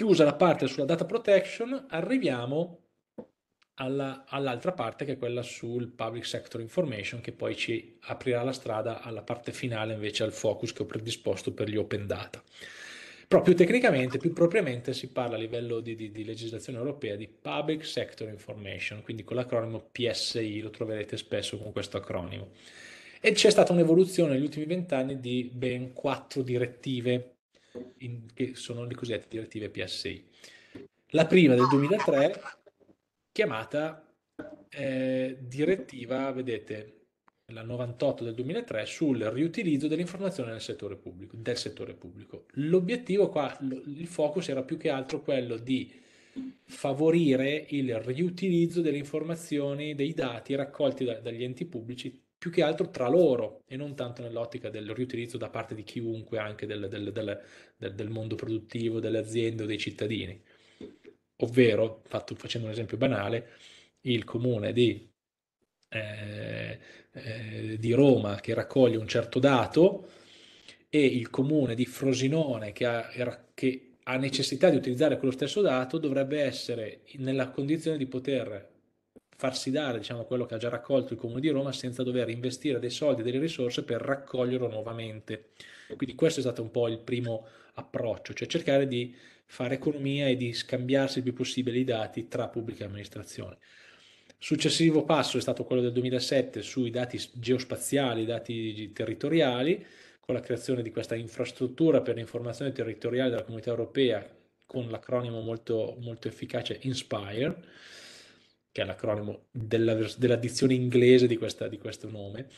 chiusa la parte sulla data protection, arriviamo alla, all'altra parte che è quella sul public sector information che poi ci aprirà la strada alla parte finale invece al focus che ho predisposto per gli open data. Proprio tecnicamente, più propriamente si parla a livello di, di, di legislazione europea di public sector information, quindi con l'acronimo PSI, lo troverete spesso con questo acronimo. E c'è stata un'evoluzione negli ultimi vent'anni di ben quattro direttive in, che sono le cosiddette direttive PSI. La prima del 2003, chiamata eh, direttiva, vedete, la 98 del 2003, sul riutilizzo dell'informazione nel settore pubblico, del settore pubblico. L'obiettivo qua, il focus era più che altro quello di favorire il riutilizzo delle informazioni, dei dati raccolti da, dagli enti pubblici più che altro tra loro e non tanto nell'ottica del riutilizzo da parte di chiunque, anche del, del, del, del mondo produttivo, delle aziende o dei cittadini. Ovvero, fatto, facendo un esempio banale, il comune di, eh, eh, di Roma che raccoglie un certo dato e il comune di Frosinone che ha, che ha necessità di utilizzare quello stesso dato dovrebbe essere nella condizione di poter farsi dare diciamo, quello che ha già raccolto il Comune di Roma senza dover investire dei soldi e delle risorse per raccoglierlo nuovamente. Quindi questo è stato un po' il primo approccio, cioè cercare di fare economia e di scambiarsi il più possibile i dati tra pubblica amministrazione. Successivo passo è stato quello del 2007 sui dati geospaziali, dati territoriali, con la creazione di questa infrastruttura per l'informazione territoriale della comunità europea con l'acronimo molto, molto efficace INSPIRE che è l'acronimo della, della dizione inglese di, questa, di questo nome,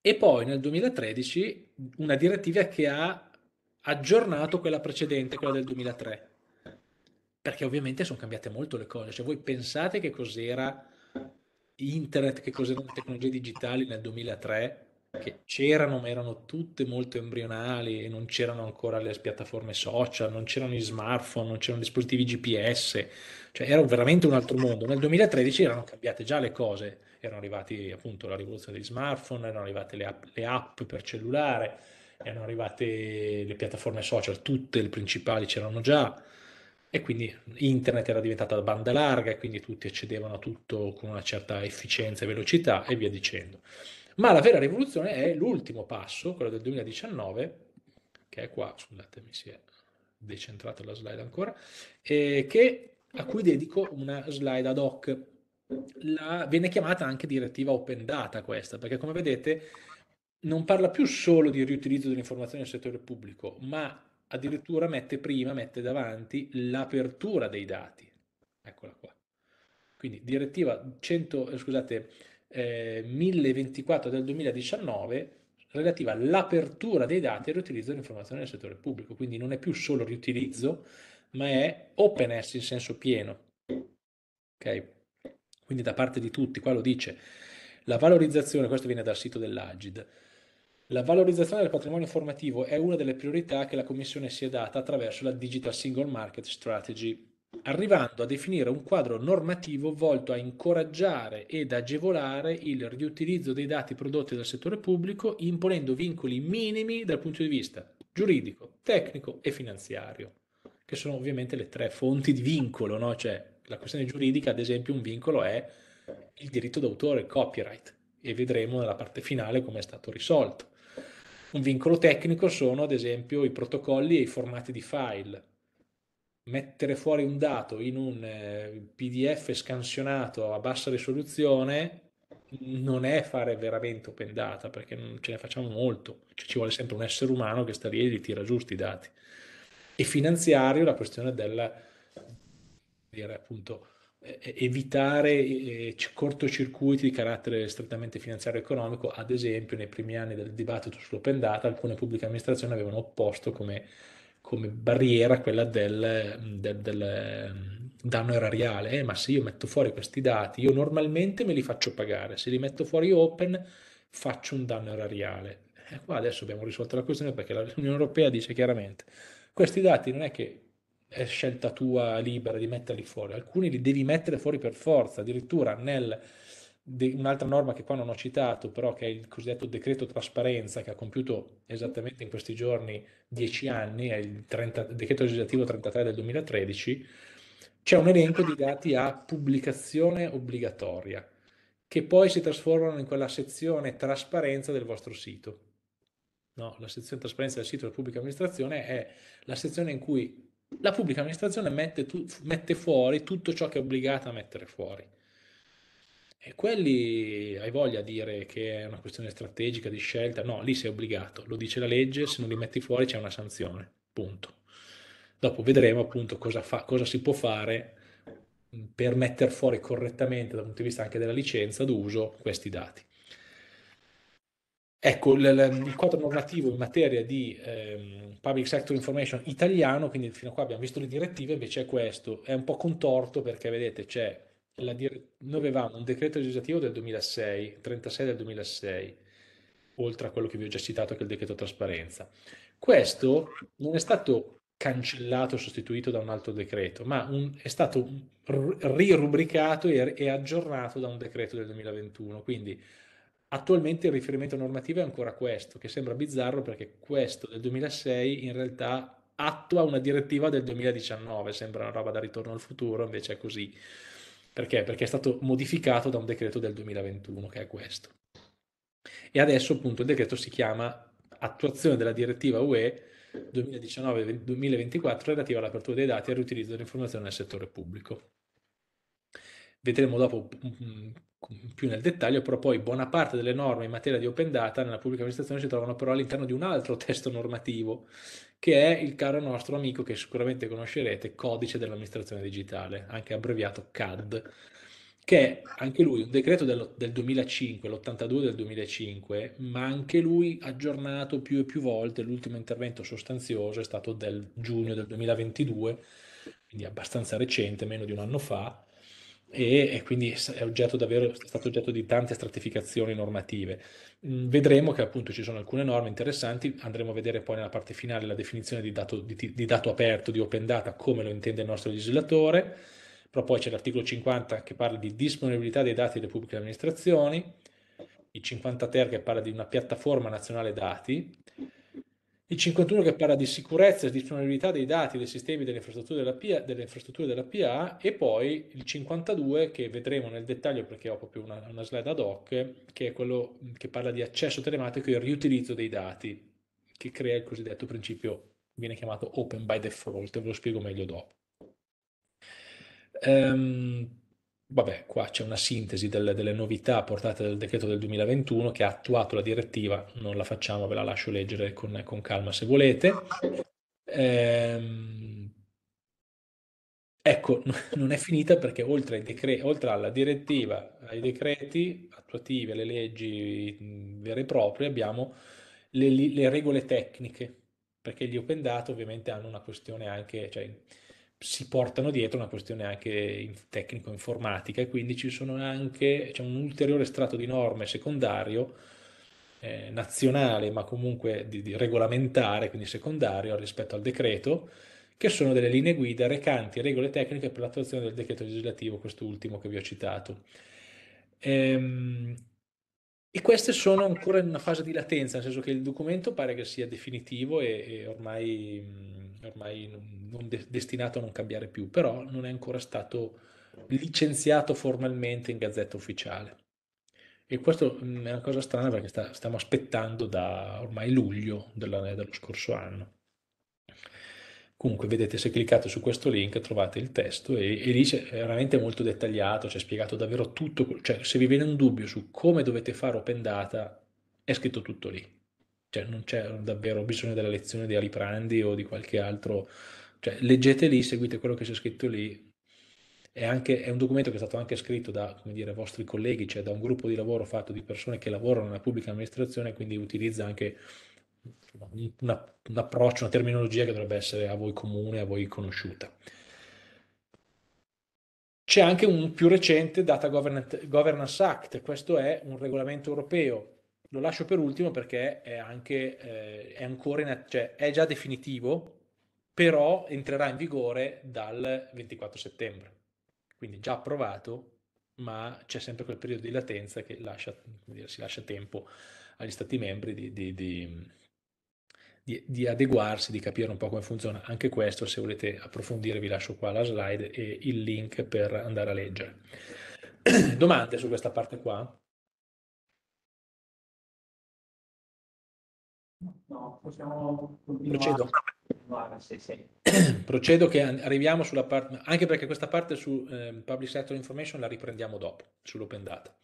e poi nel 2013 una direttiva che ha aggiornato quella precedente, quella del 2003, perché ovviamente sono cambiate molto le cose, cioè voi pensate che cos'era internet, che cos'erano le tecnologie digitali nel 2003 che c'erano, ma erano tutte molto embrionali e non c'erano ancora le piattaforme social, non c'erano gli smartphone, non c'erano dispositivi GPS, cioè era veramente un altro mondo. Nel 2013 erano cambiate già le cose, erano arrivati appunto la rivoluzione degli smartphone, erano arrivate le app, le app per cellulare, erano arrivate le piattaforme social, tutte le principali c'erano già e quindi internet era diventata banda larga e quindi tutti accedevano a tutto con una certa efficienza e velocità e via dicendo ma la vera rivoluzione è l'ultimo passo, quello del 2019, che è qua, scusate, mi si è decentrata la slide ancora, eh, che, a cui dedico una slide ad hoc. La, viene chiamata anche direttiva open data questa, perché come vedete non parla più solo di riutilizzo dell'informazione nel settore pubblico, ma addirittura mette prima, mette davanti l'apertura dei dati. Eccola qua. Quindi direttiva 100, eh, scusate, 1024 eh, del 2019 relativa all'apertura dei dati e riutilizzo dell'informazione nel settore pubblico, quindi non è più solo riutilizzo, ma è openness in senso pieno. Okay? Quindi da parte di tutti, qua lo dice, la valorizzazione, questo viene dal sito dell'Agid, la valorizzazione del patrimonio informativo è una delle priorità che la Commissione si è data attraverso la Digital Single Market Strategy arrivando a definire un quadro normativo volto a incoraggiare ed agevolare il riutilizzo dei dati prodotti dal settore pubblico, imponendo vincoli minimi dal punto di vista giuridico, tecnico e finanziario, che sono ovviamente le tre fonti di vincolo, no? cioè la questione giuridica, ad esempio, un vincolo è il diritto d'autore, il copyright, e vedremo nella parte finale come è stato risolto. Un vincolo tecnico sono, ad esempio, i protocolli e i formati di file, mettere fuori un dato in un eh, PDF scansionato a bassa risoluzione non è fare veramente open data perché non ce ne facciamo molto, cioè, ci vuole sempre un essere umano che sta lì e li tira giusti i dati. E finanziario la questione del dire, appunto, evitare eh, cortocircuiti di carattere strettamente finanziario e economico, ad esempio nei primi anni del dibattito sull'open data alcune pubbliche amministrazioni avevano opposto come come barriera quella del, del, del mm, danno erariale. Eh, ma se io metto fuori questi dati, io normalmente me li faccio pagare, se li metto fuori open faccio un danno erariale. E eh, qua adesso abbiamo risolto la questione perché l'Unione Europea dice chiaramente questi dati non è che è scelta tua libera di metterli fuori, alcuni li devi mettere fuori per forza, addirittura nel de- un'altra norma che qua non ho citato, però che è il cosiddetto decreto trasparenza che ha compiuto esattamente in questi giorni dieci anni, è il 30, decreto legislativo 33 del 2013, c'è un elenco di dati a pubblicazione obbligatoria, che poi si trasformano in quella sezione trasparenza del vostro sito. No, la sezione trasparenza del sito della pubblica amministrazione è la sezione in cui la pubblica amministrazione mette, tu- mette fuori tutto ciò che è obbligata a mettere fuori e quelli hai voglia di dire che è una questione strategica di scelta? No, lì sei obbligato, lo dice la legge, se non li metti fuori c'è una sanzione, punto. Dopo vedremo appunto cosa, fa, cosa si può fare mm, per mettere fuori correttamente dal punto di vista anche della licenza d'uso questi dati. Ecco, il, quadro normativo in materia di eh, Public Sector Information italiano, quindi fino a qua abbiamo visto le direttive, invece è questo, è un po' contorto perché vedete c'è la dire- noi avevamo un decreto legislativo del 2006, 36 del 2006, oltre a quello che vi ho già citato che è il decreto trasparenza. Questo non è stato cancellato, sostituito da un altro decreto, ma un, è stato rirubricato e, e, aggiornato da un decreto del 2021. Quindi attualmente il riferimento normativo è ancora questo, che sembra bizzarro perché questo del 2006 in realtà attua una direttiva del 2019, sembra una roba da ritorno al futuro, invece è così. Perché? Perché è stato modificato da un decreto del 2021, che è questo. E adesso appunto il decreto si chiama attuazione della direttiva UE 2019-2024 relativa all'apertura dei dati e al riutilizzo dell'informazione nel settore pubblico. Vedremo dopo mm, più nel dettaglio, però poi buona parte delle norme in materia di open data nella pubblica amministrazione si trovano però all'interno di un altro testo normativo, che è il caro nostro amico che sicuramente conoscerete, Codice dell'amministrazione digitale, anche abbreviato CAD, che è anche lui un decreto del, del 2005, l'82 del 2005, ma anche lui aggiornato più e più volte, l'ultimo intervento sostanzioso è stato del giugno del 2022, quindi abbastanza recente, meno di un anno fa, e, e quindi è, oggetto davvero, è stato oggetto di tante stratificazioni normative. Mm, vedremo che appunto ci sono alcune norme interessanti, andremo a vedere poi nella parte finale la definizione di dato, di, di dato aperto, di open data, come lo intende il nostro legislatore, però poi c'è l'articolo 50 che parla di disponibilità dei dati delle pubbliche amministrazioni, il 50 ter che parla di una piattaforma nazionale dati, il 51 che parla di sicurezza e disponibilità dei dati dei sistemi delle infrastrutture della, PA, delle infrastrutture della PA e poi il 52 che vedremo nel dettaglio perché ho proprio una, una slide ad hoc che è quello mm, che parla di accesso telematico e riutilizzo dei dati che crea il cosiddetto principio viene chiamato open by default, ve lo spiego meglio dopo. Um, Vabbè, qua c'è una sintesi delle, delle novità portate dal decreto del 2021 che ha attuato la direttiva, non la facciamo, ve la lascio leggere con, con calma se volete. Ehm, ecco, non è finita perché oltre, ai decre- oltre alla direttiva, ai decreti attuativi, alle leggi vere e proprie, abbiamo le, le regole tecniche, perché gli open data ovviamente hanno una questione anche... Cioè, si portano dietro una questione anche tecnico-informatica e quindi ci sono anche, c'è un ulteriore strato di norme secondario eh, nazionale ma comunque di, di regolamentare, quindi secondario rispetto al decreto, che sono delle linee guida recanti regole tecniche per l'attuazione del decreto legislativo, quest'ultimo che vi ho citato. Ehm, e queste sono ancora in una fase di latenza, nel senso che il documento pare che sia definitivo e, e ormai ormai non, non de- destinato a non cambiare più, però non è ancora stato licenziato formalmente in gazzetta ufficiale. E questo mh, mm, è una cosa strana perché sta, stiamo aspettando da ormai luglio della, dello scorso anno. Comunque, vedete, se cliccate su questo link trovate il testo e, e lì c'è è veramente molto dettagliato, c'è spiegato davvero tutto, cioè se vi viene un dubbio su come dovete fare Open Data, è scritto tutto lì cioè non c'è davvero bisogno della lezione di Ali Prandi o di qualche altro, cioè, leggete lì, seguite quello che c'è scritto lì. È, anche, è un documento che è stato anche scritto da dire, vostri colleghi, cioè da un gruppo di lavoro fatto di persone che lavorano nella pubblica amministrazione, quindi utilizza anche una, un approccio, una terminologia che dovrebbe essere a voi comune, a voi conosciuta. C'è anche un più recente Data Governance Act, questo è un regolamento europeo lo lascio per ultimo perché è, anche, eh, è, in, cioè, è già definitivo, però entrerà in vigore dal 24 settembre. Quindi già approvato, ma c'è sempre quel periodo di latenza che lascia, dire, si lascia tempo agli stati membri di, di, di di, adeguarsi, di capire un po' come funziona. Anche questo, se volete approfondire, vi lascio qua la slide e il link per andare a leggere. Domande su questa parte qua? No, possiamo Procedo. Sì, sì. Procedo che arriviamo sulla parte, anche perché questa parte su eh, Public Sector Information la riprendiamo dopo, sull'open data.